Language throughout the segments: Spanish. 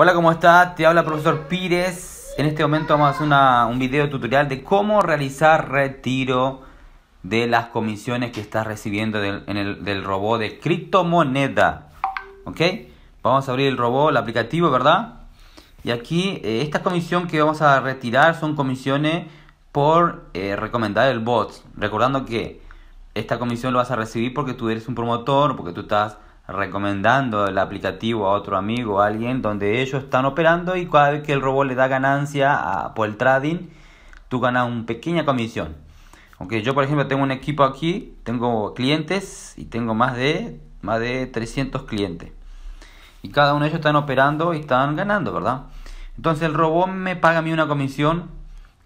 Hola, ¿cómo estás? Te habla profesor Pires. En este momento vamos a hacer un video tutorial de cómo realizar retiro de las comisiones que estás recibiendo del, en el, robot de criptomoneda. ¿Ok? Vamos a abrir el robot, el aplicativo, ¿verdad? Y aquí, eh, esta comisión que vamos a retirar son comisiones por eh, recomendar el bot. Recordando que esta comisión lo vas a recibir porque tú eres un promotor, porque tú estás recomendando el aplicativo a otro amigo, a alguien, donde ellos están operando y cada vez que el robot le da ganancia por el trading, tú ganas una pequeña comisión. Aunque yo, por ejemplo, tengo un equipo aquí, tengo clientes y tengo más de, más de 300 clientes. Y cada uno de ellos están operando y están ganando, ¿verdad? Entonces el robot me paga a mí una comisión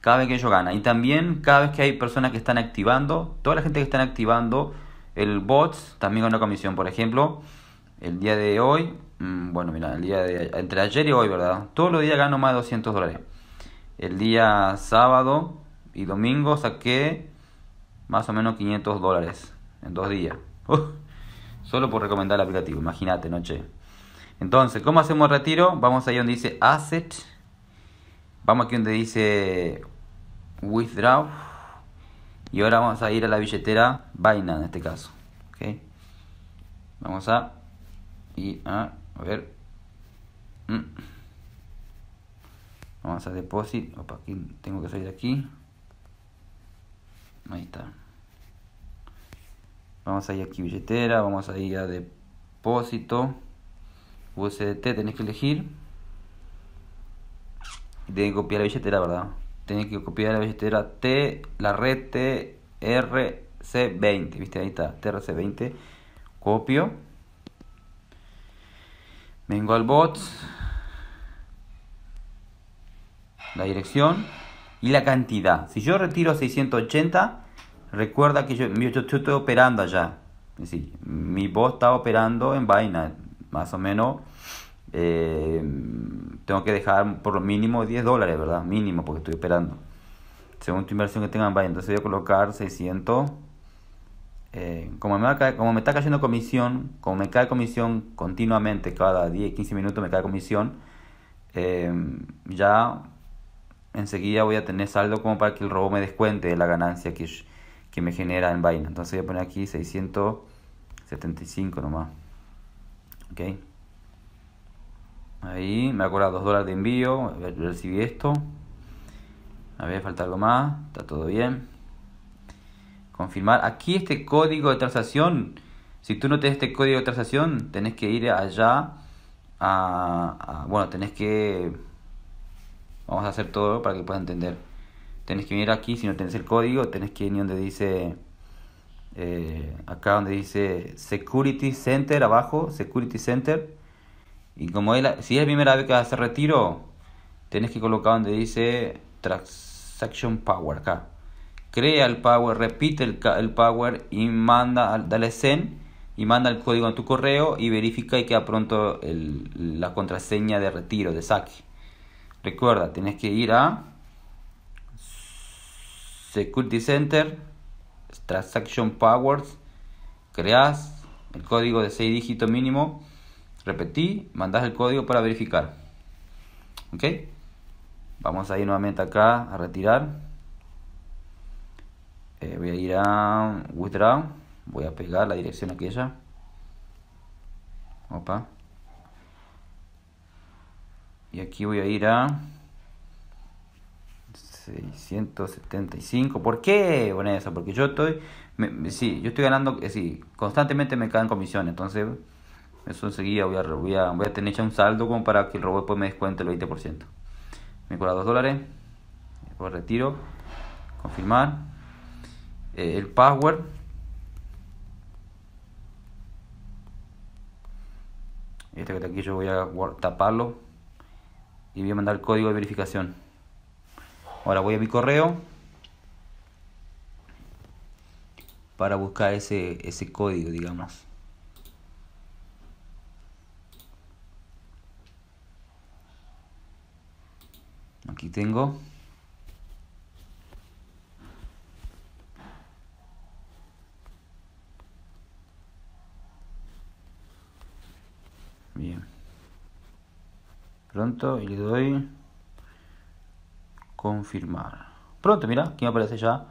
cada vez que yo gana. Y también cada vez que hay personas que están activando, toda la gente que están activando el bots también una comisión. Por ejemplo, el día de hoy, mm, bueno, mira, el día de entre ayer y hoy, ¿verdad? Todos los días gano más de 200 dólares. El día sábado y domingo saqué más o menos 500 dólares en dos días. solo por recomendar el aplicativo, imagínate, noche. Entonces, ¿cómo hacemos el retiro? Vamos a ir donde dice Asset. Vamos aquí donde dice Withdraw. Y ahora vamos a ir a la billetera vaina en este caso. ¿okay? Vamos a y ah, a, ver. Mm. Vamos a depósito aquí tengo que salir aquí. Ahí está. Vamos a ir aquí billetera. Vamos a ir a depósito. USDT tenés que elegir. Y tenés que copiar la billetera, ¿verdad? Tenés que copiar la billetera T, la red TRC20. ¿Viste? Ahí está. TRC20. Copio vengo al bot, la dirección y la cantidad. Si yo retiro 680, recuerda que yo, estoy operando allá. Es decir, mi bot está operando en vaina, más o menos. Eh, tengo que dejar por lo mínimo 10 dólares, ¿verdad? Mínimo, porque estoy operando. Según tu inversión que tengan en vaina. Entonces voy a colocar 600. Eh, como, me está cayendo comisión, como me cae comisión continuamente, cada 10, 15 minutos me cae comisión, eh, ya enseguida voy a tener saldo como para que el robot me descuente la ganancia que, me genera en vaina. Entonces voy a poner aquí 675 nomás. Ok. Ahí me acuerdo 2 dólares de envío. Recibí esto. A ver, falta algo más. Está todo bien confirmar. Aquí este código de transacción, si tú no tienes este código de transacción, tenés que ir allá a, bueno, tenés que vamos a hacer todo para que puedas entender. Tenés que venir aquí, si no tenés el código, tenés que ir donde dice eh, acá donde dice Security Center abajo, Security Center. Y como es si es la primera vez que vas retiro, tenés que colocar donde dice Transaction Power acá crea el Power, repite el, Power y manda, dale send y manda el código a tu correo y verifica y queda pronto la contraseña de retiro, de saque. Recuerda, tienes que ir a Security Center, Transaction Powers, creas el código de 6 dígitos mínimo, repetí, mandas el código para verificar. ¿Ok? Vamos a ir nuevamente acá a retirar. Eh, voy a ir a withdraw, voy a pegar la dirección aquella. Opa. Y aquí voy a ir a 675. ¿Por qué bueno, eso? Porque yo estoy, sí, yo estoy ganando, eh, sí, constantemente me caen comisiones, entonces eso enseguida voy a, voy a, voy a tener ya un saldo como para que el robot pues me descuente el 20%. Me cobra 2 dólares, por retiro, confirmar. Eh, el password este que está aquí yo voy a taparlo y voy a mandar el código de verificación ahora voy a mi correo para buscar ese, ese código digamos aquí tengo Bien. Pronto y le doy confirmar. Pronto, mira, aquí me aparece ya.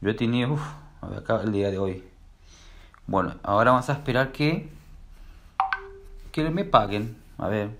Yo tenía tenido, acá el día de hoy. Bueno, ahora vamos a esperar que que me paguen. A ver,